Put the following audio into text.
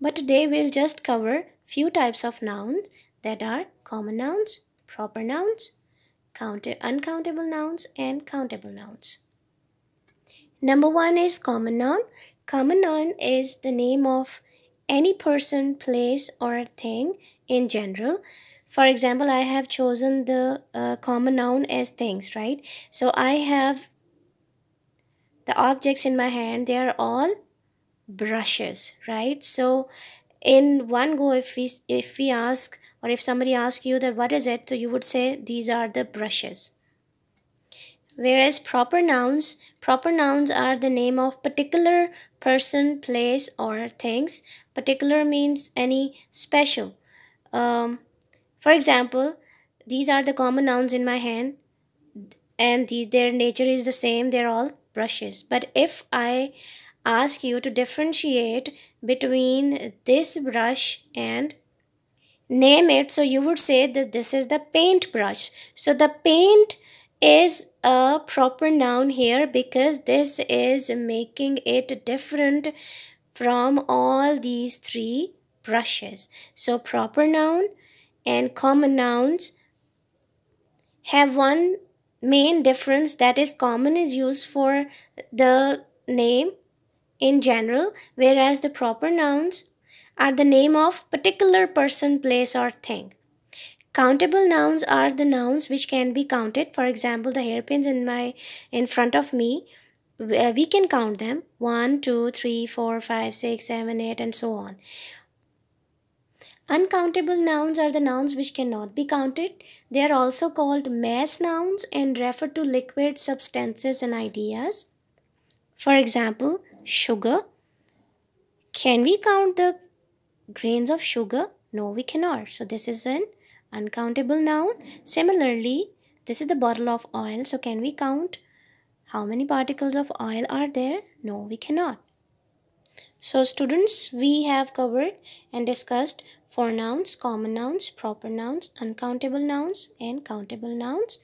But today we'll just cover few types of nouns that are common nouns, proper nouns, count uncountable nouns and countable nouns. Number one is common noun. Common noun is the name of any person, place or thing in general. For example, I have chosen the uh, common noun as things, right? So I have the objects in my hand, they are all brushes right so in one go if we if we ask or if somebody asks you that what is it so you would say these are the brushes whereas proper nouns proper nouns are the name of particular person place or things particular means any special um, for example these are the common nouns in my hand and these their nature is the same they're all brushes but if i ask you to differentiate between this brush and name it so you would say that this is the paint brush so the paint is a proper noun here because this is making it different from all these three brushes so proper noun and common nouns have one main difference that is common is used for the name in general, whereas the proper nouns are the name of particular person, place or thing. Countable nouns are the nouns which can be counted. For example, the hairpins in my in front of me, uh, we can count them 1, 2, 3, 4, 5, 6, 7, 8 and so on. Uncountable nouns are the nouns which cannot be counted. They are also called mass nouns and refer to liquid substances and ideas. For example, sugar. Can we count the grains of sugar? No, we cannot. So this is an uncountable noun. Similarly, this is the bottle of oil. So can we count how many particles of oil are there? No, we cannot. So students, we have covered and discussed for nouns, common nouns, proper nouns, uncountable nouns and countable nouns.